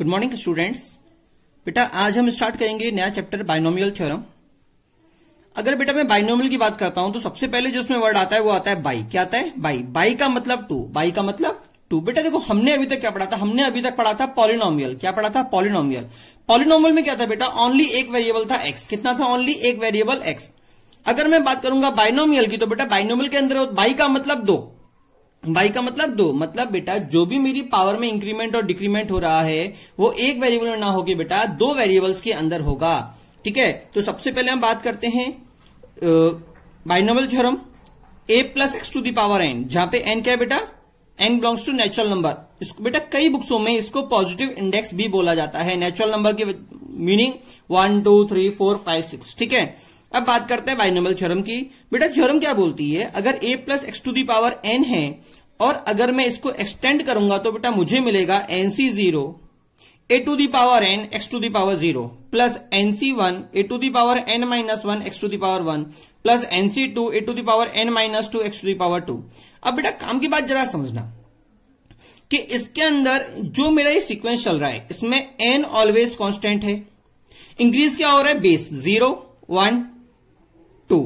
good morning students बेटा आज हम स्टार्ट करेंगे नया चैप्टर बाइनोमियल थ्योरम अगर बेटा मैं बाइनोमियल की बात करता हूं तो सबसे पहले जो उसमें वर्ड आता है वो आता है बाई क्या आता है बाई बाई का मतलब टू बाई का मतलब टू बेटा देखो हमने अभी तक क्या पढ़ा था हमने अभी तक पढ़ा था पॉलिनोमियल क्या पढ़ा था पॉलिनोमियल पॉलिनोमियल में क्या था बेटा ओनली एक वेरिएबल था एक्स कितना था ओनली एक वेरिएबल एक्स अगर मैं बात करूंगा बाइनोमियल की तो बेटा बाइनोमियल के अंदर बाई का मतलब दो वाई का मतलब दो मतलब बेटा जो भी मेरी पावर में इंक्रीमेंट और डिक्रीमेंट हो रहा है वो एक वेरिएबल में ना होगी बेटा दो वेरिएबल्स के अंदर होगा ठीक है तो सबसे पहले हम बात करते हैं binomial theorem a plus x to the power n जहां पे एन क्या है बेटा n belongs to natural number इसको बेटा कई बुक्सों में इसको पॉजिटिव इंडेक्स भी बोला जाता है नेचुरल नंबर के meaning one two three four five six ठीक है अब बात करते हैं बाइनोमल थ्योरम की बेटा थ्योरम क्या बोलती है अगर a plus x to the power n है और अगर मैं इसको एक्सटेंड करूंगा तो बेटा मुझे मिलेगा nC zero a to the power n x to the power zero plus nC one a to the power n minus one x to the power one plus nC two a to the power n minus two x to the power two अब बेटा काम की बात जरा समझना कि इसके अंदर जो मेरा ये सीक्वेंस चल रहा है इसमें एन ऑलवेज कांस्टेंट है इंक्रीज क्या हो रहा है बेस जीरो वन टू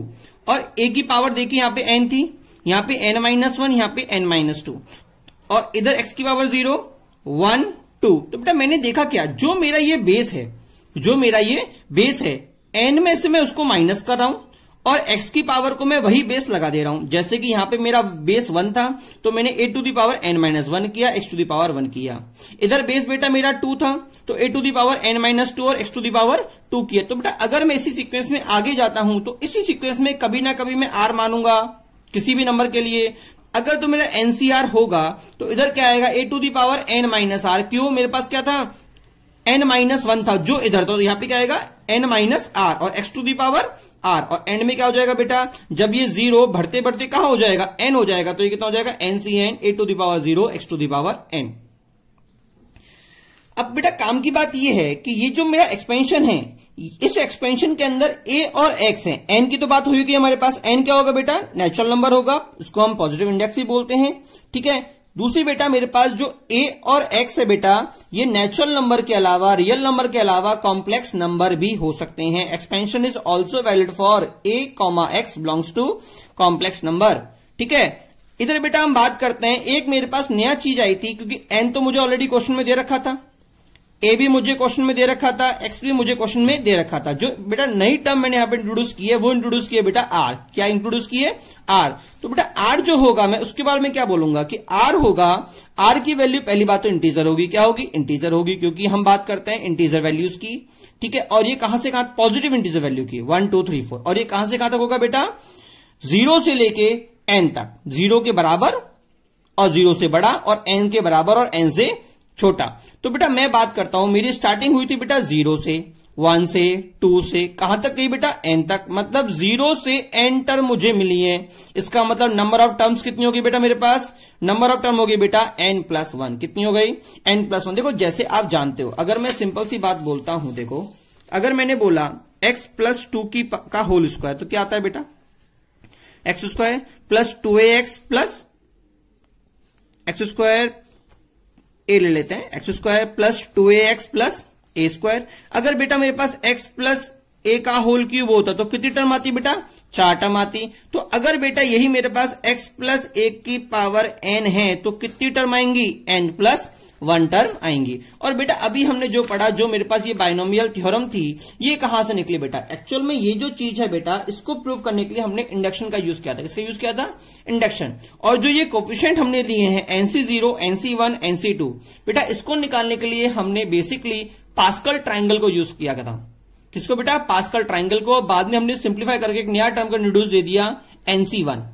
और ए की पावर देखिए यहां पे एन थी यहां पे एन माइनस वन यहां पे एन माइनस टू और इधर एक्स की पावर जीरो वन टू तो बेटा मैंने देखा क्या जो मेरा ये बेस है जो मेरा ये बेस है एन में से मैं उसको माइनस कर रहा हूं और x की पावर को मैं वही बेस लगा दे रहा हूं जैसे कि यहां पे मेरा बेस वन था तो मैंने a to the power n minus one किया x to the power one किया इधर बेस बेटा मेरा टू था तो a to the power n minus two और x to the power two किया तो बेटा अगर मैं इसी सीक्वेंस में आगे जाता हूं तो इसी सीक्वेंस में कभी ना कभी मैं आर मानूंगा किसी भी नंबर के लिए अगर तो मेरा एनसीआर होगा तो इधर क्या आएगा a to the power n minus r क्यों मेरे पास क्या था एन माइनस वन था जो इधर तो यहां पे क्या आएगा एन माइनस आर और x to the power r और एंड में क्या हो जाएगा बेटा जब ये जीरो बढ़ते बढ़ते कहा हो जाएगा एन हो जाएगा तो ये कितना हो जाएगा nCn a to the power zero x to the power n अब बेटा काम की बात यह है कि ये जो मेरा एक्सपेंशन है इस एक्सपेंशन के अंदर ए और एक्स है एन की तो बात हुई कि हमारे पास एन क्या होगा बेटा नेचुरल नंबर होगा इसको हम पॉजिटिव इंडेक्स ही बोलते हैं ठीक है दूसरी बेटा मेरे पास जो ए और एक्स है बेटा ये नेचुरल नंबर के अलावा रियल नंबर के अलावा कॉम्प्लेक्स नंबर भी हो सकते हैं expansion is also valid for a comma x belongs to complex number ठीक है इधर बेटा हम बात करते हैं एक मेरे पास नया चीज आई थी क्योंकि एन तो मुझे ऑलरेडी क्वेश्चन में दे रखा था ए भी मुझे क्वेश्चन में दे रखा था एक्स भी मुझे क्वेश्चन में दे रखा था जो बेटा नई टर्म मैंने यहां पे इंट्रोड्यूस की है वो इंट्रोड्यूस किया बेटा आर क्या इंट्रोड्यूस किए आर तो बेटा आर जो होगा मैं उसके बारे में क्या बोलूंगा कि आर होगा आर की वैल्यू पहली बात तो इंटीजर होगी क्या होगी इंटीजर होगी क्योंकि हम बात करते हैं इंटीजर वैल्यूज की ठीक है और ये कहां से कहां पॉजिटिव इंटीजर वैल्यू की वन टू थ्री फोर और ये कहां से कहां तक होगा बेटा जीरो से लेके एन तक जीरो के बराबर और जीरो से बड़ा और एन के बराबर और एन से छोटा तो बेटा मैं बात करता हूं मेरी स्टार्टिंग हुई थी बेटा जीरो से वन से टू से कहां तक गई बेटा एन तक मतलब जीरो से एन टर्म मुझे मिली है इसका मतलब नंबर ऑफ टर्म्स कितनी होगी बेटा मेरे पास नंबर ऑफ टर्म होगी बेटा एन प्लस वन कितनी हो गई एन प्लस वन देखो जैसे आप जानते हो अगर मैं सिंपल सी बात बोलता हूं देखो अगर मैंने बोला एक्स प्लस टू की का होल स्क्वायर तो क्या आता है बेटा x square plus two a x plus x square a ले लेते हैं x square plus two a x plus a square अगर बेटा मेरे पास एक्स प्लस ए का होल क्यूब होता तो कितनी टर्म आती बेटा चार टर्म आती तो अगर बेटा यही मेरे पास एक्स प्लस ए की पावर एन है तो कितनी टर्म आएंगी एन प्लस वन टर्म आएंगी और बेटा अभी हमने जो पढ़ा जो मेरे पास ये बाइनोमियल थ्योरम थी ये कहां से निकली बेटा एक्चुअल में ये जो चीज है बेटा इसको प्रूव करने के लिए हमने इंडक्शन का यूज किया था इसका यूज किया था इंडक्शन और जो ये कोफिशियंट हमने लिए हैं nC zero NC one nC two बेटा इसको निकालने के लिए हमने बेसिकली पास्कल ट्राइंगल को यूज किया था किसको बेटा पास्कल ट्राइंगल को बाद में हमने सिंप्लीफाई करके एक नया टर्म का इंट्रोड्यूस दे दिया एनसी वन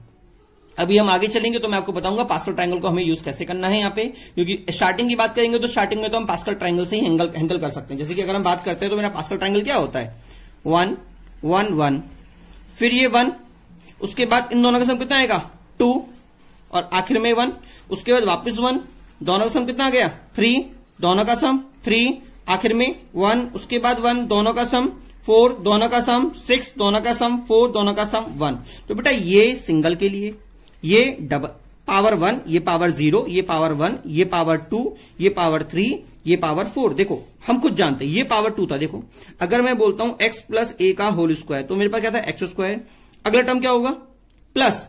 अभी हम आगे चलेंगे तो मैं आपको बताऊंगा पास्कल ट्राइंगल को हमें यूज कैसे करना है यहाँ पे क्योंकि स्टार्टिंग की बात करेंगे तो स्टार्टिंग में तो हम पास्कल ट्राइंगल से ही हैंडल कर सकते हैं जैसे कि अगर हम बात करते हैं तो मेरा पास्कल ट्राइंगल क्या होता है वन वन वन फिर ये वन उसके बाद इन दोनों का सम कितना आएगा टू और आखिर में वन उसके बाद वापिस वन दोनों का सम कितना आ गया थ्री दोनों का सम थ्री आखिर में वन उसके बाद वन दोनों का सम फोर दोनों का सम सिक्स दोनों का सम फोर दोनों का सम वन तो बेटा ये सिंगल के लिए ये डबल पावर वन ये पावर जीरो ये पावर वन ये पावर टू ये पावर थ्री ये पावर फोर देखो हम कुछ जानते हैं ये पावर टू था देखो अगर मैं बोलता हूं एक्स प्लस ए का होल स्क्वायर तो मेरे पास क्या था एक्स स्क्वायर अगला टर्म क्या होगा प्लस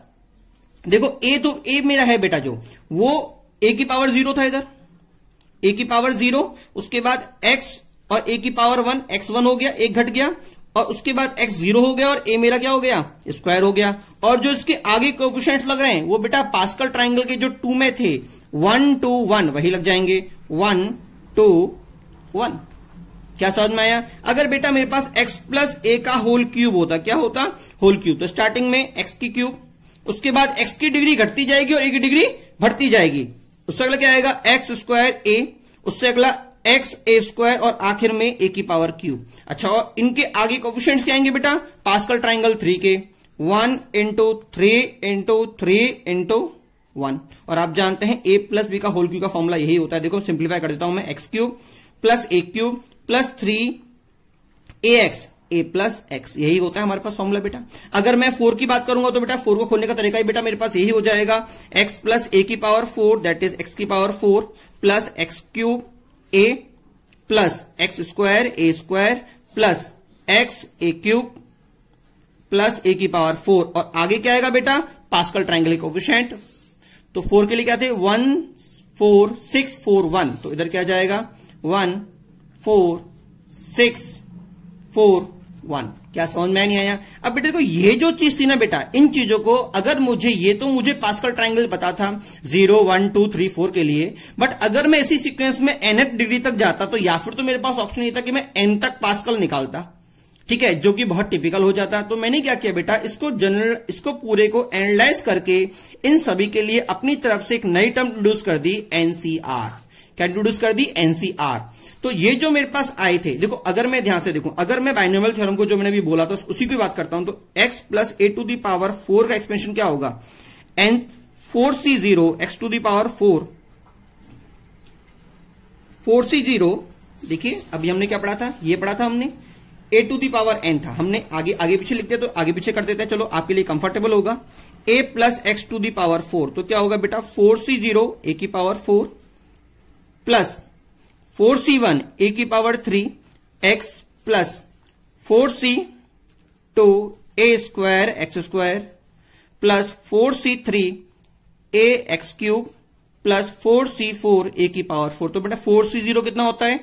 देखो ए तो ए मेरा है बेटा जो वो ए की पावर जीरो था इधर ए की पावर जीरो उसके बाद एक्स और ए की पावर वन एक्स वन हो गया एक घट गया और उसके बाद x जीरो हो गया और a मेरा क्या हो गया स्क्वायर हो गया और जो इसके आगे कोफिशेंट लग रहे हैं वो बेटा पास्कल ट्राइंगल के जो टू में थे वन टू वन वही लग जाएंगे वन टू वन क्या समझ में आया अगर बेटा मेरे पास x प्लस ए का होल क्यूब होता क्या होता होल क्यूब तो स्टार्टिंग में x की क्यूब उसके बाद x की डिग्री घटती जाएगी और एक की डिग्री बढ़ती जाएगी उससे अगला क्या आएगा एक्स स्क्वायर ए उससे अगला एक्स ए स्क्वायर और आखिर में ए की पावर क्यू अच्छा और इनके आगे कोफिशियंट क्या आएंगे बेटा पास्कल ट्राइंगल थ्री के one into three into three into one और आप जानते हैं ए प्लस बी का होल क्यू का फॉर्मूला यही होता है देखो सिंप्लीफाई कर देता हूं मैं x cube plus a cube plus three a x a plus x यही होता है हमारे पास फॉर्मूला बेटा अगर मैं फोर की बात करूंगा तो बेटा फोर को खोलने का तरीका ही बेटा मेरे पास यही हो जाएगा एक्स प्लस ए की power four that is x की power four plus x cube a plus x square a square plus x a cube plus a की पावर फोर और आगे क्या आएगा बेटा पास्कल ट्राइंगल कोफिशियंट तो फोर के लिए क्या थे one four six four one तो इधर क्या जाएगा one four six four one क्या समझ में नहीं आया अब बेटे देखो ये जो चीज थी ना बेटा इन चीजों को अगर मुझे ये तो मुझे पास्कल ट्राइंगल पता था zero one two three four के लिए बट अगर मैं इसी सीक्वेंस में एनथ डिग्री तक जाता तो या फिर तो मेरे पास ऑप्शन ये था कि मैं एन तक पास्कल निकालता ठीक है जो कि बहुत टिपिकल हो जाता तो मैंने क्या किया बेटा इसको जनरल इसको पूरे को एनालाइज करके इन सभी के लिए अपनी तरफ से एक नई टर्म इंट्रोड्यूस कर दी एनसीआर क्या इंट्रोड्यूस कर दी एनसीआर तो ये जो मेरे पास आए थे देखो अगर मैं ध्यान से देखू अगर मैं बाइनोमल थ्योरम को जो मैंने भी बोला था उसी की बात करता हूं तो x plus a to the power four का एक्सपेंशन क्या होगा n four C zero x to the power four four C zero देखिए अभी हमने क्या पढ़ा था ये पढ़ा था हमने a to the power n था हमने आगे आगे पीछे लिख दिया तो आगे पीछे कर देते हैं चलो आपके लिए कंफर्टेबल होगा a plus x to the power four तो क्या होगा बेटा फोर सी जीरो ए की power four plus four C one a की power three x plus four C two a square x square plus four C three a x cube plus four C four a की power four तो बेटा four C zero कितना होता है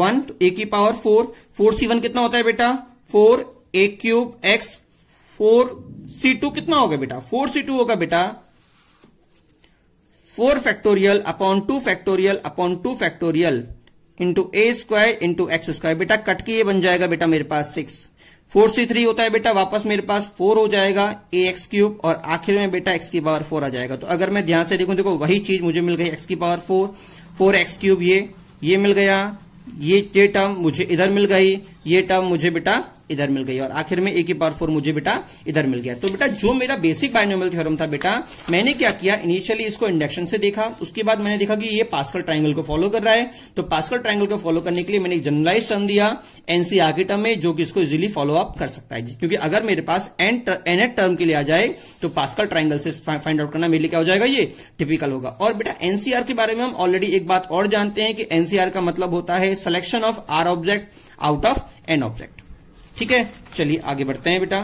one तो a की power four four सी one कितना होता है बेटा four a cube x four C two कितना होगा बेटा फोर सी टू होगा बेटा four factorial upon two factorial upon two factorial into a square into x square बेटा कट के ये बन जाएगा बेटा मेरे पास सिक्स फोर सी थ्री होता है बेटा वापस मेरे पास फोर हो जाएगा ए एक्स क्यूब और आखिर में बेटा एक्स की पावर फोर आ जाएगा तो अगर मैं ध्यान से देखूं देखो वही चीज मुझे मिल गई एक्स की power four four x cube ये ये मिल गया ये ये टर्म मुझे इधर मिल गई ये टर्म मुझे बेटा इधर मिल गई और आखिर में ए की पावर फोर मुझे बेटा इधर मिल गया तो बेटा जो मेरा बेसिक बाइनोमियल थ्योरम था बेटा मैंने क्या किया इनिशियली इसको इंडक्शन से देखा उसके बाद मैंने देखा कि ये पास्कल ट्राइंगल को फॉलो कर रहा है तो पास्कल ट्राइंगल को फॉलो करने के लिए मैंने एक जनरलाइज टर्म दिया एनसीआर आगे टर्म में जो कि इसको इजिली फॉलो अप कर सकता है क्योंकि अगर मेरे पास एन एन टर्म के लिए आ जाए तो पास्कल ट्राइंगल से फाइंड आउट करना मेरे लिए क्या हो जाएगा ये टिपिकल होगा और बेटा एनसीआर के बारे में हम ऑलरेडी एक बात और जानते हैं कि एनसीआर का मतलब होता है selection of r object out of n object ठीक है चलिए आगे बढ़ते हैं बेटा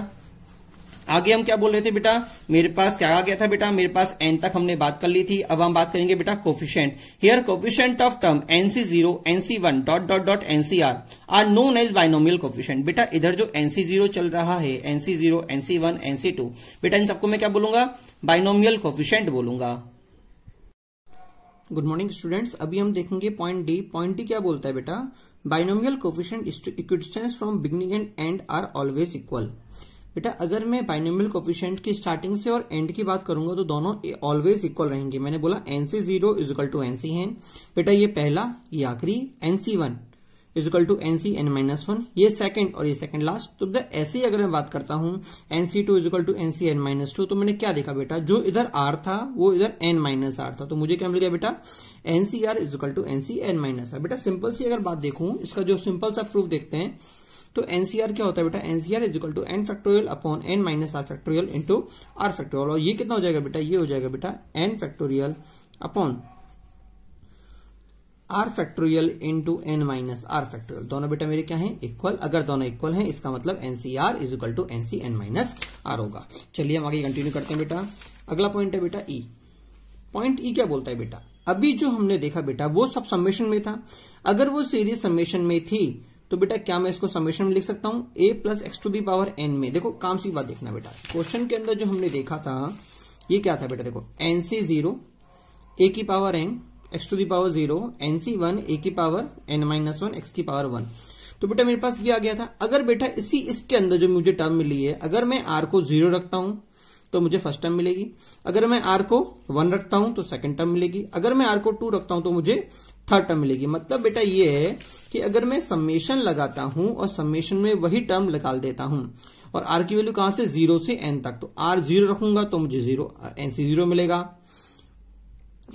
आगे हम क्या बोल रहे थे बेटा मेरे पास क्या आ गया था बेटा मेरे पास एन तक हमने बात कर ली थी अब हम बात करेंगे बेटा coefficient here coefficient of term nC zero NC one dot dot dot nCr r known as binomial coefficient बेटा इधर जो एनसी जीरो चल रहा है nC zero NC one nC two बेटा इन सबको मैं क्या बोलूंगा बाइनोमियल कोफिशियंट बोलूंगा गुड मॉर्निंग स्टूडेंट्स अभी हम देखेंगे पॉइंट डी पॉइंट डी क्या बोलता है बेटा binomial coefficient equidistance from beginning and and are always equal बेटा अगर मैं बाइनोमियल कोफिशियंट की स्टार्टिंग से और एंड की बात करूंगा तो दोनों ऑलवेज इक्वल रहेंगे मैंने बोला nC zero is equal to nC है बेटा ये पहला ये आखिरी nC one is equal to nC n minus one ये सेकंड और ये सेकंड लास्ट तो बेटा ऐसे ही अगर मैं बात करता हूं nC two is equal to nC n minus two तो मैंने क्या देखा बेटा जो इधर आर था वो इधर एन माइनस आर था तो मुझे क्या मिल गया बेटा nCr r is equal to nC n minus r बेटा सिंपल सी अगर बात देखूं इसका जो सिंपल सा प्रूफ देखते हैं तो एनसीआर क्या होता है बेटा nCr is equal to n factorial upon n minus r factorial into r factorial और ये कितना हो जाएगा बेटा ये हो जाएगा बेटा n factorial upon r factorial into n minus r factorial दोनों बेटा मेरे क्या है इक्वल अगर दोनों इक्वल है इसका मतलब nCr is equal to nC n minus r होगा चलिए हम आगे कंटिन्यू करते हैं बेटा अगला पॉइंट है बेटा ई पॉइंट ई क्या बोलता है बेटा अभी जो हमने देखा बेटा वो सब समेशन में था अगर वो सीरीज समेशन में थी तो बेटा क्या मैं इसको समेशन में लिख सकता हूं a plus x to the power n में देखो काम सी बात देखना बेटा क्वेश्चन के अंदर जो हमने देखा था ये क्या था बेटा देखो एनसी जीरो ए की power n x to the power zero n C one a की power n minus one x की पावर वन तो बेटा मेरे पास ये आ गया था अगर बेटा इसी इसके अंदर जो मुझे टर्म मिली है अगर मैं आर को जीरो रखता हूं तो मुझे फर्स्ट टर्म मिलेगी अगर मैं आर को वन रखता हूं तो सेकंड टर्म मिलेगी अगर मैं आर को टू रखता हूं तो मुझे थर्ड टर्म मिलेगी मतलब बेटा ये है कि अगर मैं समेशन लगाता हूं और समेशन में वही टर्म लगा देता हूं और आर की वैल्यू कहां से जीरो से एन तक तो आर जीरो रखूंगा तो मुझे जीरो एन सी जीरो मिलेगा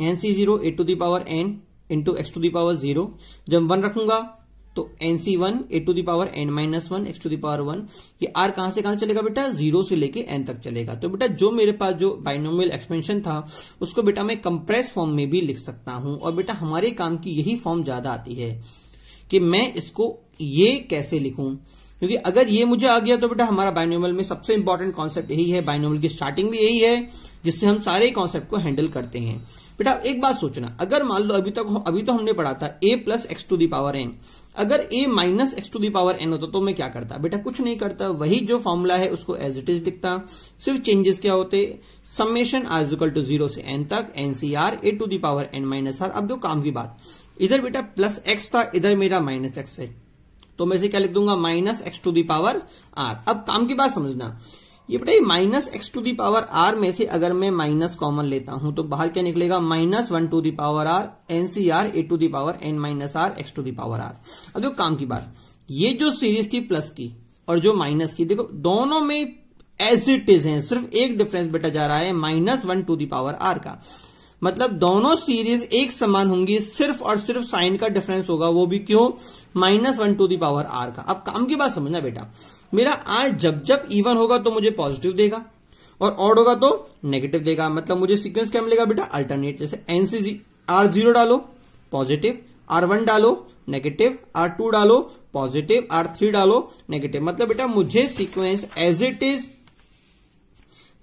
n C zero a to the power n into x to the power zero जब वन रखूंगा तो n C one a to the power n minus one x to the power one ये r कहां से कहां से चलेगा बेटा जीरो से लेके एन तक चलेगा तो बेटा जो मेरे पास जो बाइनोमियल एक्सपेंशन था उसको बेटा मैं कंप्रेस फॉर्म में भी लिख सकता हूं और बेटा हमारे काम की यही फॉर्म ज्यादा आती है कि मैं इसको ये कैसे लिखूं क्योंकि अगर ये मुझे आ गया तो बेटा हमारा बायनोमल में सबसे इंपॉर्टेंट कॉन्सेप्ट यही है बायनोमल की स्टार्टिंग भी यही है जिससे हम सारे कॉन्सेप्ट को हैंडल करते हैं बेटा एक बात सोचना अगर मान लो अभी तक अभी तो हमने पढ़ा था a plus x to the power n अगर a minus x to the power n होता तो मैं क्या करता बेटा कुछ नहीं करता वही जो फॉर्मूला है उसको एज इट इज दिखता सिर्फ चेंजेस क्या होते समेशन आज इक्वल टू जीरो से एन तक nCr a to the power n minus r अब जो काम की बात इधर बेटा प्लस एक्स था इधर मेरा माइनस एक्स है तो मैं इसे क्या लिख दूंगा minus x to the power r अब काम की बात समझना ये बेटा minus x to the power r में से अगर मैं माइनस कॉमन लेता हूं तो बाहर क्या निकलेगा minus one to the power r n c r a to the power n minus r x to the power r अब देखो काम की बात ये जो सीरीज थी प्लस की और जो माइनस की देखो दोनों में एज इट इज है सिर्फ एक डिफरेंस बेटा जा रहा है minus one to the power r का मतलब दोनों सीरीज एक समान होंगी सिर्फ और सिर्फ साइन का डिफरेंस होगा वो भी क्यों minus one to the power r का अब काम की बात समझना बेटा मेरा आर जब जब इवन होगा तो मुझे पॉजिटिव देगा और ऑड होगा तो नेगेटिव देगा मतलब मुझे सीक्वेंस क्या मिलेगा बेटा अल्टरनेट जैसे एनसी आर जीरो डालो पॉजिटिव आर वन डालो नेगेटिव आर टू डालो पॉजिटिव आर थ्री डालो नेगेटिव मतलब बेटा मुझे सीक्वेंस एज इट इज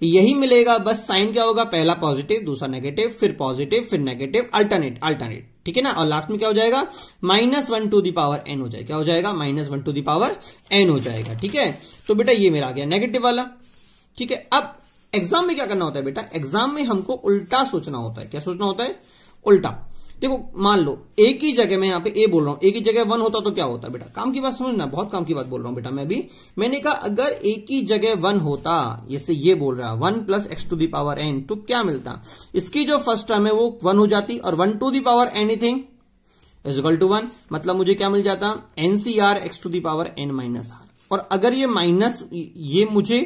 यही मिलेगा बस साइन क्या होगा पहला पॉजिटिव दूसरा नेगेटिव फिर पॉजिटिव फिर नेगेटिव अल्टरनेट अल्टरनेट ठीक है ना और लास्ट में क्या हो जाएगा minus one to the power n हो जाएगा क्या हो जाएगा minus one to the power n हो जाएगा ठीक है तो बेटा ये मेरा आ गया नेगेटिव वाला ठीक है अब एग्जाम में क्या करना होता है बेटा एग्जाम में हमको उल्टा सोचना होता है क्या सोचना होता है उल्टा देखो मान लो एक ही जगह मैं यहाँ पे ए बोल रहा हूँ एक ही जगह वन होता तो क्या होता बेटा काम की बात समझना बहुत काम की बात बोल रहा हूँ बेटा मैं भी मैंने कहा अगर एक ही जगह वन होता जैसे ये बोल रहा one plus x to the power n तो क्या मिलता इसकी जो फर्स्ट टर्म है वो वन हो जाती और one to the power anything is equal to one मतलब मुझे क्या मिल जाता nCr x to the power n minus r और अगर ये माइनस ये मुझे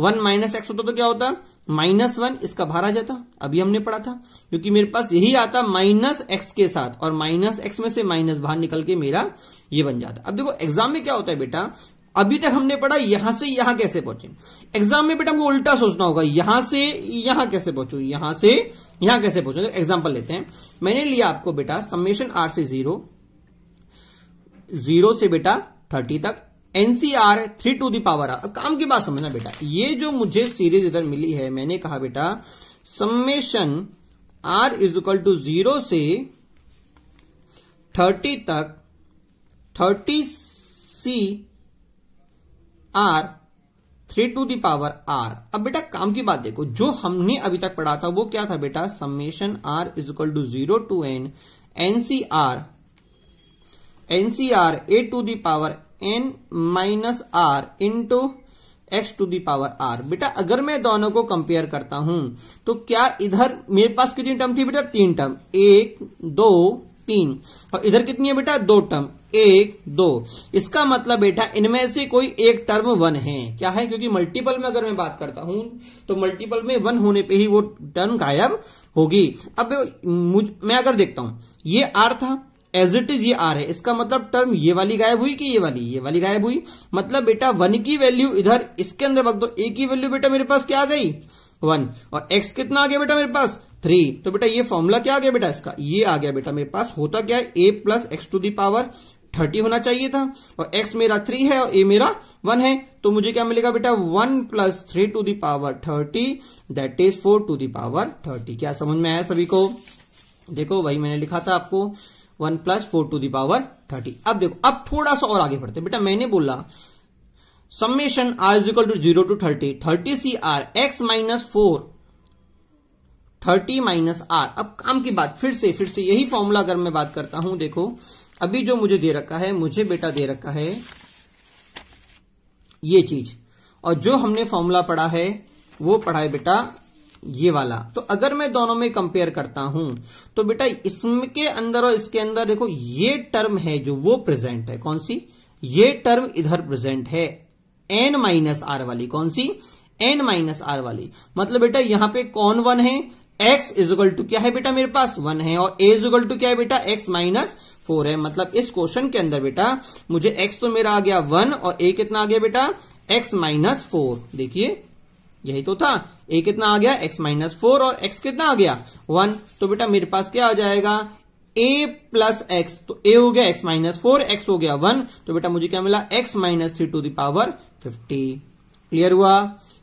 वन माइनस एक्स होता तो क्या होता माइनस वन इसका बाहर आ जाता अभी हमने पढ़ा था क्योंकि मेरे पास यही आता माइनस एक्स के साथ और माइनस एक्स में से माइनस बाहर निकल के मेरा ये बन जाता अब देखो एग्जाम में क्या होता है बेटा अभी तक हमने पढ़ा यहां से यहां कैसे पहुंचे एग्जाम में बेटा हमको उल्टा सोचना होगा यहां से यहां कैसे पहुंचू यहां से यहां कैसे पहुंचू तो एग्जाम्पल लेते हैं मैंने लिया आपको बेटा समेशन आर से जीरो जीरो से बेटा थर्टी तक nCr three to the power r काम की बात समझना बेटा ये जो मुझे सीरीज इधर मिली है मैंने कहा बेटा summation r is equal to zero से थर्टी तक thirty c r three to the power r अब बेटा काम की बात देखो जो हमने अभी तक पढ़ा था वो क्या था बेटा summation r is equal to zero to n nCr nCr a to the power n minus r into x to the power r बेटा अगर मैं दोनों को कंपेयर करता हूं तो क्या इधर मेरे पास कितनी टर्म थी बेटा तीन टर्म एक दो तीन और इधर कितनी है बेटा दो टर्म एक दो इसका मतलब बेटा इनमें से कोई एक टर्म वन है क्या है क्योंकि मल्टीपल में अगर मैं बात करता हूं तो मल्टीपल में वन होने पे ही वो टर्म गायब होगी अब मैं अगर देखता हूं ये आर था एज इट इज ये आर है इसका मतलब टर्म ये वाली गायब हुई कि ये वाली ये वाली गायब हुई मतलब बेटा वन की वैल्यू इधर इसके अंदर रख दो ए की वैल्यू बेटा मेरे पास क्या आ गई वन और एक्स कितना आ गया बेटा मेरे पास थ्री तो बेटा ये फॉर्मूला क्या आ गया बेटा इसका ये आ गया बेटा मेरे पास होता क्या है a plus x to the power thirty होना चाहिए था और एक्स मेरा थ्री है और ए मेरा वन है तो मुझे क्या मिलेगा बेटा one plus three to the power thirty that is four to the power thirty क्या समझ में आया सभी को देखो वही मैंने लिखा था आपको one plus four to the power thirty अब देखो अब थोड़ा सा और आगे बढ़ते बेटा मैंने बोला summation r is equal to zero to thirty thirty c r x minus four thirty minus r अब काम की बात फिर से फिर से यही फॉर्मूला अगर मैं बात करता हूं देखो अभी जो मुझे दे रखा है मुझे बेटा दे रखा है ये चीज और जो हमने फॉर्मूला पढ़ा है वो पढ़ा है बेटा ये वाला तो अगर मैं दोनों में कंपेयर करता हूं तो बेटा इसके अंदर और इसके अंदर देखो ये टर्म है जो वो प्रेजेंट है कौन सी ये टर्म इधर प्रेजेंट है एन माइनस आर वाली कौन सी एन माइनस आर वाली मतलब बेटा यहां पे कौन वन है एक्स इजल टू क्या है बेटा मेरे पास वन है और ए इजल टू क्या है बेटा एक्स माइनस फोर है मतलब इस क्वेश्चन के अंदर बेटा मुझे एक्स तो मेरा आ गया वन और ए कितना आ गया बेटा एक्स माइनस फोर देखिए यही तो था ए कितना आ गया एक्स माइनस फोर और एक्स कितना आ गया वन तो बेटा मेरे पास क्या आ जाएगा ए प्लस एक्स तो ए हो गया एक्स माइनस फोर एक्स हो गया वन तो बेटा मुझे क्या मिला x minus three to the power fifty clear हुआ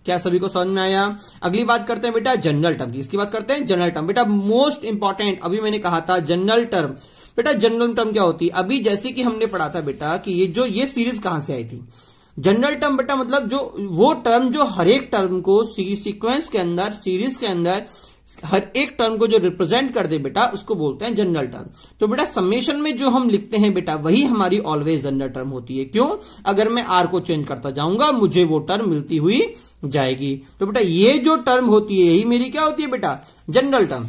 क्या सभी को समझ में आया अगली बात करते हैं बेटा जनरल टर्म की इसकी बात करते हैं जनरल टर्म बेटा मोस्ट इंपॉर्टेंट अभी मैंने कहा था जनरल टर्म बेटा जनरल टर्म क्या होती है अभी जैसे कि हमने पढ़ा था बेटा कि ये जो ये सीरीज कहां से आई थी जनरल टर्म बेटा मतलब जो वो टर्म जो हर एक टर्म को सीक्वेंस के अंदर सीरीज के अंदर हर एक टर्म को जो रिप्रेजेंट कर दे बेटा उसको बोलते हैं जनरल टर्म तो बेटा समेशन में जो हम लिखते हैं बेटा वही हमारी ऑलवेज जनरल टर्म होती है क्यों अगर मैं आर को चेंज करता जाऊंगा मुझे वो टर्म मिलती हुई जाएगी तो बेटा ये जो टर्म होती है यही मेरी क्या होती है बेटा जनरल टर्म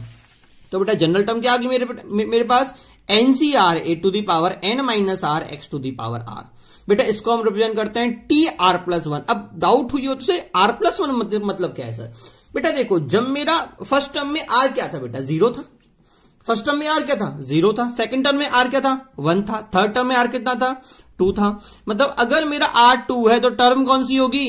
तो बेटा जनरल टर्म क्या आ गई मेरे मेरे पास nCr a to the power n minus r x to the power r बेटा इसको हम रिप्रेजेंट करते हैं टी आर प्लस वन अब डाउट हुई हो तो आर प्लस वन मतलब क्या है सर बेटा देखो जब मेरा फर्स्ट टर्म में आर क्या था बेटा जीरो था फर्स्ट टर्म में आर क्या था जीरो था सेकंड टर्म में आर क्या था वन था थर्ड टर्म में आर कितना था टू था मतलब अगर मेरा आर टू है तो टर्म कौन सी होगी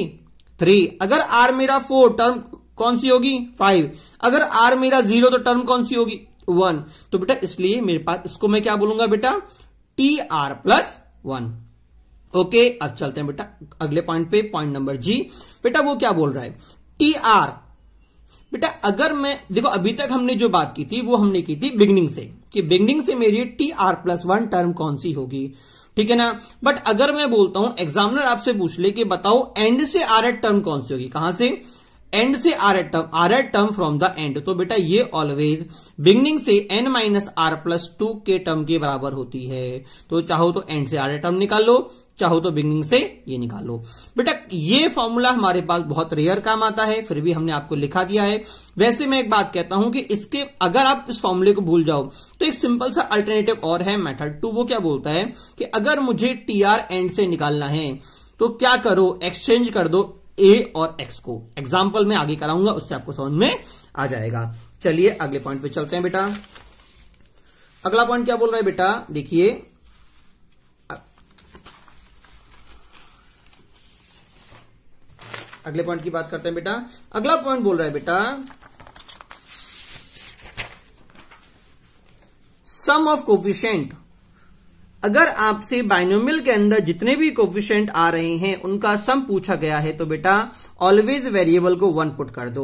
थ्री अगर आर मेरा फोर टर्म कौन सी होगी फाइव अगर आर मेरा जीरो तो टर्म कौन सी होगी वन तो बेटा इसलिए मेरे पास इसको मैं क्या बोलूंगा बेटा t r plus one okay अब चलते हैं बेटा अगले पॉइंट पे पॉइंट नंबर जी बेटा वो क्या बोल रहा है टी आर बेटा अगर मैं देखो अभी तक हमने जो बात की थी वो हमने की थी बिगनिंग से कि बिगनिंग से मेरी t r plus one term कौन सी होगी ठीक है ना बट अगर मैं बोलता हूं एग्जामिनर आपसे पूछ ले कि बताओ एंड से आर एड टर्म कौन सी होगी कहां से एंड से r th term r th term from the end तो बेटा ये ऑलवेज बिगनिंग से n minus r plus two के टर्म के बराबर होती है तो चाहो तो एंड से आर एड टर्म निकाल लो चाहो तो बिगनिंग से ये निकालो बेटा ये फॉर्मूला हमारे पास बहुत रेयर काम आता है फिर भी हमने आपको लिखा दिया है वैसे मैं एक बात कहता हूं कि इसके अगर आप इस फॉर्मूले को भूल जाओ तो एक सिंपल सा अल्टरनेटिव और है मेथड टू वो क्या बोलता है कि अगर मुझे टी आर एंड से निकालना है तो क्या करो एक्सचेंज कर दो ए और एक्स को एग्जाम्पल मैं आगे कराऊंगा उससे आपको समझ में आ जाएगा चलिए अगले पॉइंट पे चलते हैं बेटा अगला पॉइंट क्या बोल रहा है बेटा देखिए अगले पॉइंट की बात करते हैं बेटा अगला पॉइंट बोल रहा है बेटा सम ऑफ कोफिशेंट अगर आपसे बाइनोमिल के अंदर जितने भी कोफिशेंट आ रहे हैं उनका सम पूछा गया है तो बेटा ऑलवेज वेरिएबल को वन पुट कर दो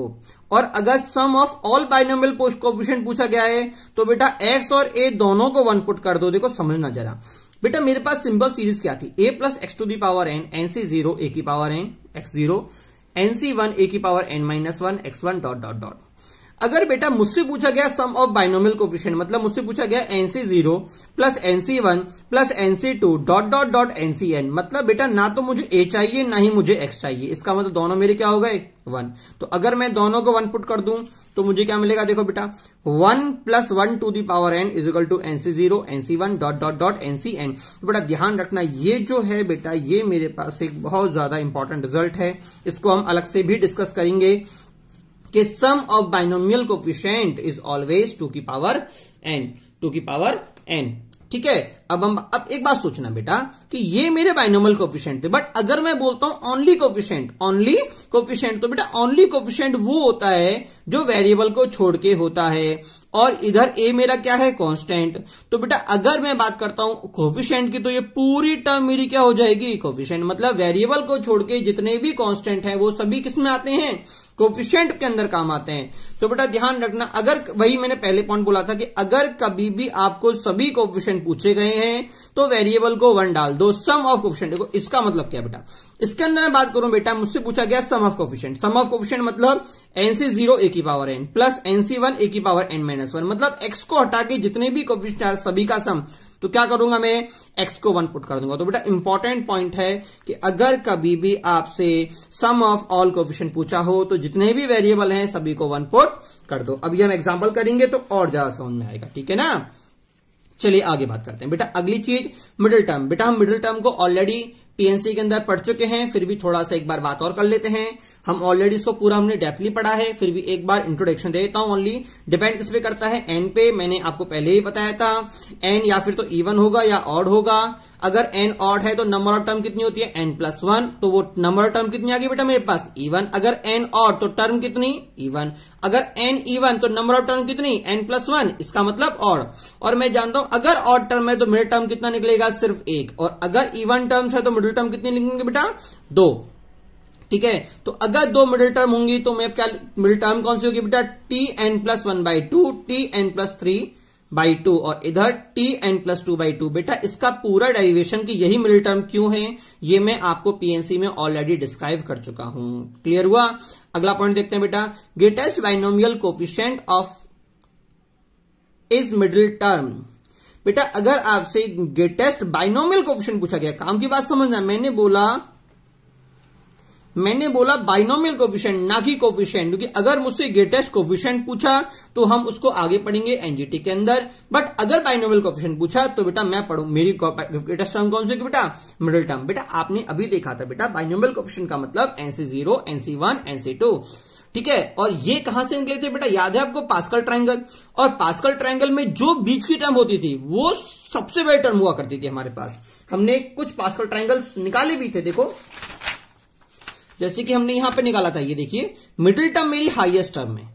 और अगर sum of all binomial coefficient पूछा गया है तो बेटा एक्स और ए दोनों को वन पुट कर दो देखो समझना जरा बेटा मेरे पास सिंपल सीरीज क्या थी a plus x to the power n n से जीरो ए की power n x zero NC one a की power n minus one x one dot dot dot अगर बेटा मुझसे पूछा गया सम ऑफ बाइनोमियल कोफिशियंट मतलब मुझसे पूछा गया nC zero plus nC one plus nC two dot dot dot nC n मतलब बेटा ना तो मुझे ए चाहिए ना ही मुझे एक्स चाहिए इसका मतलब दोनों मेरे क्या हो गए वन तो अगर मैं दोनों को वन पुट कर दूं तो मुझे क्या मिलेगा देखो बेटा one plus one to the power n is two nC zero NC one dot dot dot nC n तो बेटा ध्यान रखना ये जो है बेटा ये मेरे पास एक बहुत ज्यादा इंपॉर्टेंट रिजल्ट है इसको हम अलग से भी डिस्कस करेंगे कि sum of binomial coefficient is always two की पावर एन टू की पावर एन ठीक है अब हम अब एक बात सोचना बेटा कि ये मेरे बाइनोमल कोफिशियंट थे बट अगर मैं बोलता हूं ओनली कोफिशियंट ओनली कोफिशियंट तो बेटा ओनली कोफिशियंट वो होता है जो वेरिएबल को छोड़ के होता है और इधर ए मेरा क्या है कांस्टेंट तो बेटा अगर मैं बात करता हूं कोफिशियंट की तो ये पूरी टर्म मेरी क्या हो जाएगी कोफिशियंट मतलब वेरिएबल को छोड़ के जितने भी कांस्टेंट हैं वो सभी किसमें आते हैं कोफिशियंट के अंदर काम आते हैं तो बेटा ध्यान रखना अगर वही मैंने पहले पॉइंट बोला था कि अगर कभी भी आपको सभी कोफिशियंट पूछे गए हैं तो वेरिएबल को वन डाल दो सम ऑफ कोफिशियंट देखो इसका मतलब क्या बेटा इसके अंदर मैं बात करूं बेटा मुझसे पूछा गया sum of coefficient sum of coefficient मतलब एनसी जीरो ए की power n plus nC one a की पावर एन माइनस वन मतलब एक्स को हटा के जितने भी कोफिशियंट सभी का सम तो क्या करूंगा मैं एक्स को वन पुट कर दूंगा तो बेटा इंपॉर्टेंट पॉइंट है कि अगर कभी भी आपसे सम ऑफ ऑल क्वेश्चन पूछा हो तो जितने भी वेरिएबल हैं सभी को वन पुट कर दो अभी हम एग्जाम्पल करेंगे तो और ज्यादा समझ में आएगा ठीक है ना चलिए आगे बात करते हैं बेटा अगली चीज मिडिल टर्म बेटा हम मिडिल टर्म को ऑलरेडी पीएनसी के अंदर पढ़ चुके हैं फिर भी थोड़ा सा एक बार बात और कर लेते हैं हम ऑलरेडी इसको पूरा हमने डेप्थली पढ़ा है फिर भी एक बार इंट्रोडक्शन दे देता हूं ओनली डिपेंड किस पे करता है एन पे मैंने आपको पहले ही बताया था एन या फिर तो इवन होगा या ऑड होगा अगर एन ऑड है तो नंबर ऑफ टर्म कितनी होती है एन प्लस वन तो वो नंबर ऑफ टर्म कितनी आ गई बेटा मेरे पास इवन अगर एन ऑड तो टर्म कितनी इवन अगर एन इवन तो नंबर ऑफ टर्म कितनी एन प्लस वन इसका मतलब ऑड और मैं जानता हूं अगर ऑड टर्म है तो मेरे टर्म कितना निकलेगा सिर्फ एक और अगर इवन टर्म्स है तो मिडिल टर्म कितनी लिखेंगे बेटा दो ठीक है तो अगर दो मिडिल टर्म होंगी तो मैं क्या मिडिल टर्म कौन सी होगी बेटा t n plus one by two t n plus three by two और इधर t n plus two by two बेटा इसका पूरा डेरिवेशन की यही मिडिल टर्म क्यों है ये मैं आपको पीएनसी में ऑलरेडी डिस्क्राइब कर चुका हूं क्लियर हुआ अगला पॉइंट देखते हैं बेटा greatest binomial coefficient of is middle term बेटा अगर आपसे ग्रेटेस्ट बाइनोमियल कोफिशियंट पूछा गया काम की बात समझना मैंने बोला मैंने बोला बाइनोमियल कोफिशियंट ना कि कोफिशियंट क्योंकि अगर मुझसे ग्रेटेस्ट कोफिशियंट पूछा तो हम उसको आगे पढ़ेंगे एनजीटी के अंदर बट अगर बाइनोमियल कोफिशियंट पूछा तो बेटा मैं पढ़ू मेरी ग्रेटेस्ट टर्म कौन सी बेटा मिडिल टर्म बेटा आपने अभी देखा था बेटा बाइनोमियल कोफिशियंट का मतलब nC zero NC one nC two ठीक है और ये कहां से निकले थे बेटा याद है आपको पास्कल ट्रायंगल और पास्कल ट्रायंगल में जो बीच की टर्म होती थी वो सबसे बड़ी टर्म हुआ करती थी हमारे पास हमने कुछ पास्कल ट्रायंगल निकाले भी थे देखो जैसे कि हमने यहां पे निकाला था ये देखिए मिडिल टर्म मेरी हाइएस्ट टर्म है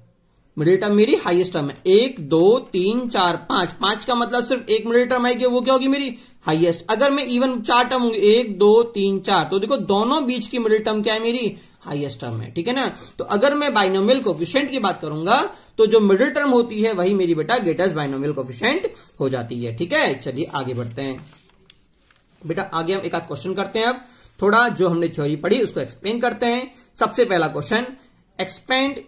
मिडिल टर्म मेरी हाइएस्ट टर्म है एक दो तीन चार पांच पांच का मतलब सिर्फ एक मिडिल टर्म आएगी वो क्या होगी मेरी हाइएस्ट अगर मैं इवन चार टर्म होंगे एक दो तीन चार तो देखो दोनों बीच की मिडिल टर्म क्या है मेरी हाईएस्ट टर्म है ठीक है ना तो अगर मैं बाइनोमियल कोफिशियंट की बात करूंगा तो जो मिडिल टर्म होती है वही मेरी बेटा ग्रेटेस्ट बाइनोमियल कोफिशियंट हो जाती है ठीक है चलिए आगे बढ़ते हैं बेटा आगे हम एक आध क्वेश्चन करते हैं अब थोड़ा जो हमने थ्योरी पढ़ी उसको एक्सप्लेन करते हैं सबसे पहला question expand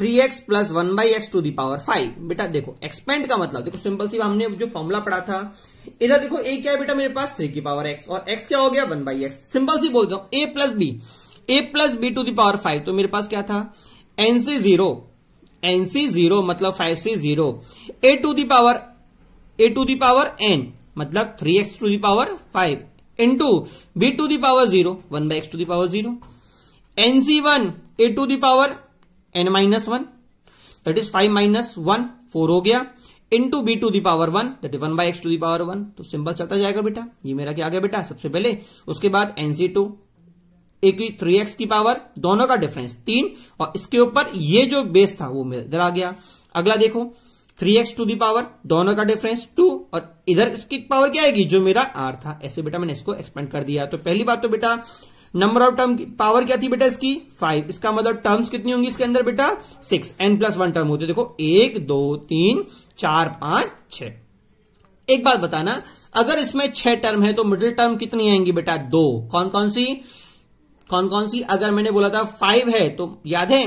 3x x plus one by x to the power five बेटा देखो एक्सपेंड का मतलब देखो सिंपल सी हमने जो फॉर्मूला पढ़ा था इधर देखो ए क्या है बेटा मेरे पास थ्री की पावर x और x क्या हो गया वन बाई एक्स सिंपल सी बोलता हूं a plus b a plus b to the power five तो मेरे पास क्या था एन सी जीरो एन सी जीरो मतलब five C zero a to the power a to the power n मतलब three x to the power five into b to the power zero one by x to the power zero n C one a to the power n minus one that is five minus one four हो गया into b to the power one that is one by x to the power one तो simple चलता जाएगा बेटा ये मेरा क्या आ गया बेटा सबसे पहले उसके बाद एनसी टू एक ही थ्री एक्स की पावर दोनों का डिफरेंस तीन और इसके ऊपर ये जो बेस था वो इधर आ गया अगला देखो थ्री एक्स टू दावर दोनों का डिफरेंस टू और इधर इसकी पावर क्या आएगी जो मेरा आर था ऐसे बेटा मैंने इसको एक्सपेंड कर दिया तो पहली बात तो बेटा नंबर ऑफ टर्म की पावर क्या थी बेटा इसकी फाइव इसका मतलब टर्म्स कितनी होंगी इसके अंदर बेटा six n plus one term होते देखो एक दो तीन चार पांच छ एक बात बताना अगर इसमें छह टर्म है तो मिडिल टर्म कितनी आएंगी बेटा दो कौन कौन सी कौन कौन सी अगर मैंने बोला था फाइव है तो याद है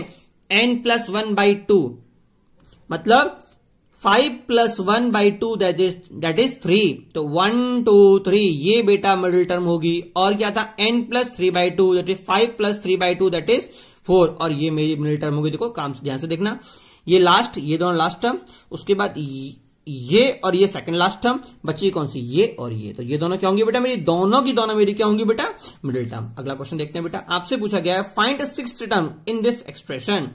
n plus one by two मतलब five plus one by two that is that is three तो वन टू थ्री ये बेटा मिडिल टर्म होगी और क्या था n plus three by two that is five plus three by two that is four और ये मेरी मिडिल टर्म होगी देखो काम ध्यान से देखना ये लास्ट ये दोनों लास्ट टर्म उसके बाद ये और ये सेकंड लास्ट टर्म बची कौन सी ये और ये तो ये दोनों क्या होंगी बेटा मेरी दोनों की दोनों मेरी क्या होंगी बेटा मिडिल टर्म अगला क्वेश्चन देखते हैं बेटा आपसे पूछा गया है find six term in this expression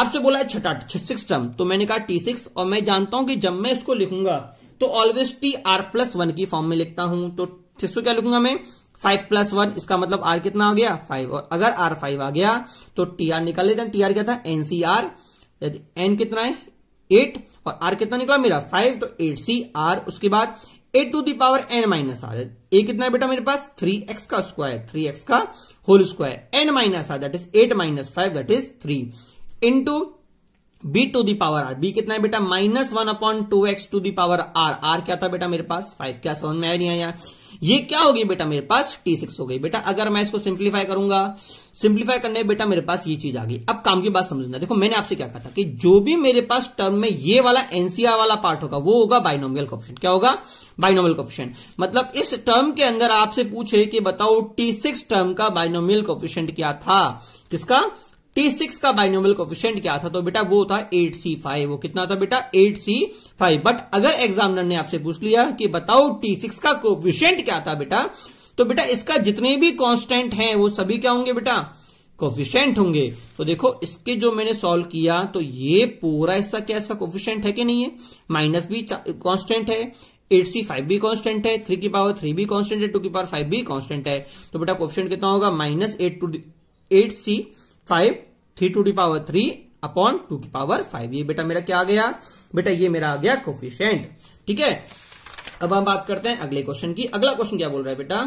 आपसे बोला है छठा सिक्स टर्म तो मैंने कहा टी सिक्स और मैं जानता हूं कि जब मैं इसको लिखूंगा तो always T r plus one की फॉर्म में लिखता हूं तो सिक्स को क्या लिखूंगा मैं फाइव प्लस वन इसका मतलब आर कितना आ गया फाइव और अगर आर फाइव आ गया तो टी आर निकाल लेते हैं टी आर क्या था एनसीआर एन कितना है एट और आर कितना निकला मेरा फाइव तो एट सी आर उसके बाद a to the power n minus r a कितना बेटा मेरे पास थ्री एक्स का स्क्वायर थ्री एक्स का whole square n minus r that is eight minus five that is three into b to the power r b कितना बेटा minus one upon two x to the power r r क्या था बेटा मेरे पास five क्या समझ में आया नहीं आया ये क्या होगी बेटा मेरे पास टी सिक्स हो गई बेटा अगर मैं इसको सिंप्लीफाई करूंगा सिंप्लीफाई करने बेटा मेरे पास ये चीज आ गई अब काम की बात समझना देखो मैंने आपसे क्या कहा था कि जो भी मेरे पास टर्म में ये वाला एनसीआर वाला पार्ट होगा वो होगा बाइनोमियल कॉप्शन क्या होगा बाइनोमियल कॉप्शन मतलब इस टर्म के अंदर आपसे पूछे कि बताओ टी सिक्स टर्म का बाइनोमियल कॉप्शन क्या था किसका टी सिक्स का बाइनोमल कोफिशियंट क्या था तो बेटा वो था एट सी फाइव वो कितना था बेटा एट सी फाइव बट अगर एग्जामिनर ने आपसे पूछ लिया कि बताओ टी सिक्स का कोफिशियंट क्या था बेटा तो बेटा इसका जितने भी कांस्टेंट हैं वो सभी क्या होंगे बेटा कोफिशियंट होंगे तो देखो इसके जो मैंने सॉल्व किया तो ये पूरा हिस्सा क्या इसका कोफिशेंट है कि नहीं है माइनस भी कॉन्स्टेंट है एट सी फाइव भी कांस्टेंट है थ्री की पावर थ्री भी कांस्टेंट है टू की पावर फाइव भी कांस्टेंट है तो बेटा क्वेश्चन कितना होगा minus eight two eight C five three to the power three upon two की पावर फाइव ये बेटा मेरा क्या आ गया बेटा ये मेरा आ गया कोफिशेंट ठीक है अब हम बात करते हैं अगले क्वेश्चन की अगला क्वेश्चन क्या बोल रहा है बेटा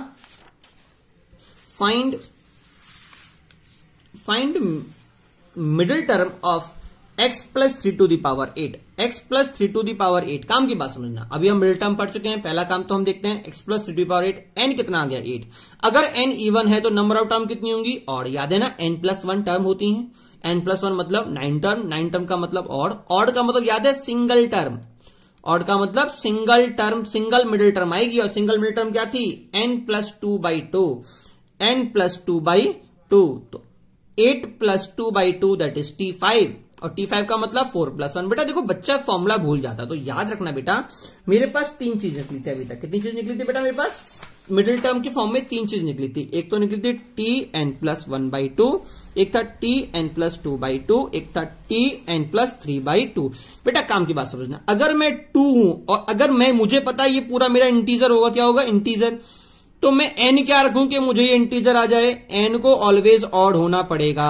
find find middle term of x plus three to the power eight x plus three to the power eight काम की बात समझना अभी हम मिडिल टर्म पढ़ चुके हैं पहला काम तो हम देखते हैं x plus three to power eight n कितना आ गया एट अगर एन इवन है तो नंबर ऑफ टर्म कितनी होंगी और याद है ना एन प्लस वन टर्म होती है एन प्लस वन मतलब नाइन टर्म नाइन टर्म का मतलब और ऑड का मतलब याद है सिंगल टर्म ऑड का मतलब single term single middle term आएगी और सिंगल मिडिल टर्म क्या थी n plus two by two n plus two by two तो eight plus two by two that is T five और T5 का मतलब फोर प्लस वन बेटा देखो बच्चा फॉर्मूला भूल जाता तो याद रखना बेटा मेरे पास तीन चीज निकली थी अभी तक कितनी चीज निकली थी बेटा मेरे पास मिडिल टर्म के फॉर्म में तीन चीज निकली थी एक तो निकली थी T n plus one by two एक था T n plus two by two एक था T n plus three by two बेटा काम की बात समझना अगर मैं टू हूं और अगर मैं मुझे पता ये पूरा मेरा इंटीजर होगा क्या होगा इंटीजर तो मैं एन क्या रखू कि मुझे ये इंटीजर आ जाए एन को ऑलवेज ऑड होना पड़ेगा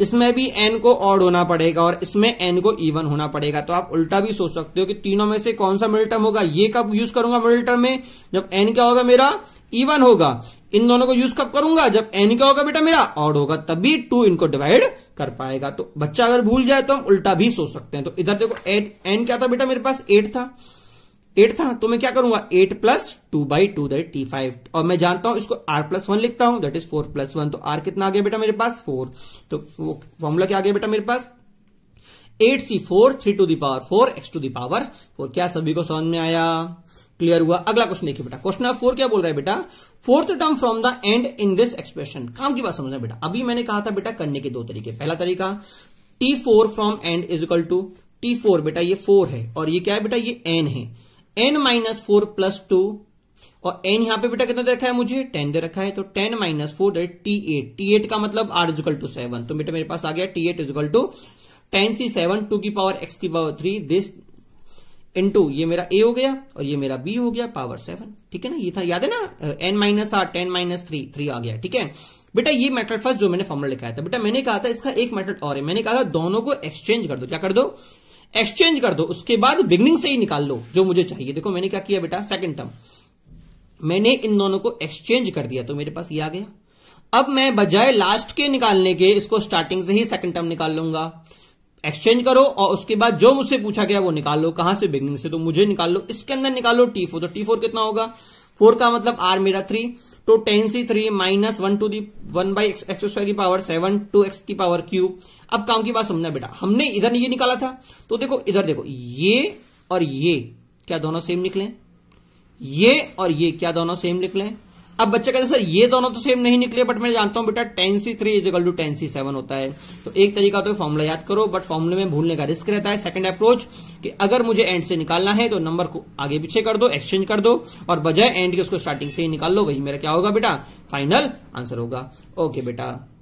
इसमें भी एन को ऑड होना पड़ेगा और इसमें एन को इवन होना पड़ेगा तो आप उल्टा भी सोच सकते हो कि तीनों में से कौन सा मिडिल टर्म होगा ये कब यूज करूंगा मिडिल टर्म में जब एन क्या होगा मेरा इवन होगा इन दोनों को यूज कब करूंगा जब एन क्या होगा बेटा मेरा ऑड होगा तभी टू इनको डिवाइड कर पाएगा तो बच्चा अगर भूल जाए तो हम उल्टा भी सोच सकते हैं तो इधर देखो एट एन क्या था बेटा मेरे पास एट था एट था तो मैं क्या करूंगा eight plus two by two that T five और मैं जानता हूं इसको आर प्लस वन लिखता हूं that is four plus one तो आर कितना आ गया बेटा मेरे पास फोर तो वो फॉर्मूला क्या आ गया बेटा मेरे पास eight C four three to the power four x to the power four क्या सभी को समझ में आया क्लियर हुआ अगला क्वेश्चन देखिए बेटा क्वेश्चन फोर क्या बोल रहा है बेटा fourth term from the end in this expression काम की बात समझना बेटा अभी मैंने कहा था बेटा करने के दो तरीके पहला तरीका T four from end is equal to T four बेटा ये फोर है और ये क्या है बेटा ये एन है n minus four plus two और एन यहां पे बेटा कितना दे रखा है मुझे टेन दे रखा है तो ten minus four that T eight T eight का मतलब आर इजल टू सेवन तो बेटा मेरे पास आ गया T eight equal to ten C seven two की पावर एक्स की पावर थ्री दिस इंटू ये मेरा ए हो गया और ये मेरा बी हो गया पावर सेवन ठीक है ना ये था याद है ना n minus r ten minus three three आ गया ठीक है बेटा ये मेटल फर्स्ट जो मैंने फॉर्मुला लिखा था बेटा मैंने कहा था इसका एक मेटल और है मैंने कहा था दोनों को एक्सचेंज कर दो क्या कर दो एक्सचेंज कर दो उसके बाद बिगनिंग से ही निकाल लो जो मुझे चाहिए देखो मैंने क्या किया बेटा सेकंड टर्म मैंने इन दोनों को एक्सचेंज कर दिया तो मेरे पास ये आ गया अब मैं बजाय लास्ट के निकालने के इसको स्टार्टिंग से ही सेकंड टर्म निकाल लूंगा एक्सचेंज करो और उसके बाद जो मुझसे पूछा गया वो निकाल लो कहां से बिगनिंग से तो मुझे निकाल लो इसके अंदर निकालो टी फोर तो टी फोर कितना होगा फोर का मतलब आर मेरा थ्री तो ten C three minus one to the one by x square की पावर सेवन टू एक्स की पावर क्यूब अब काम की बात समझना बेटा हमने इधर ये निकाला था तो देखो इधर देखो ये और ये क्या दोनों सेम निकले ये और ये क्या दोनों सेम निकले अब बच्चे कहते सर ये दोनों तो सेम नहीं निकले बट मैं जानता हूं बेटा ten C three equal to ten C seven होता है तो एक तरीका तो फॉर्मुला याद करो बट फॉर्मुले में भूलने का रिस्क रहता है सेकंड अप्रोच कि अगर मुझे एंड से निकालना है तो नंबर को आगे पीछे कर दो एक्सचेंज कर दो और बजाय एंड के उसको स्टार्टिंग से ही निकाल लो वही मेरा क्या होगा बेटा फाइनल आंसर होगा ओके बेटा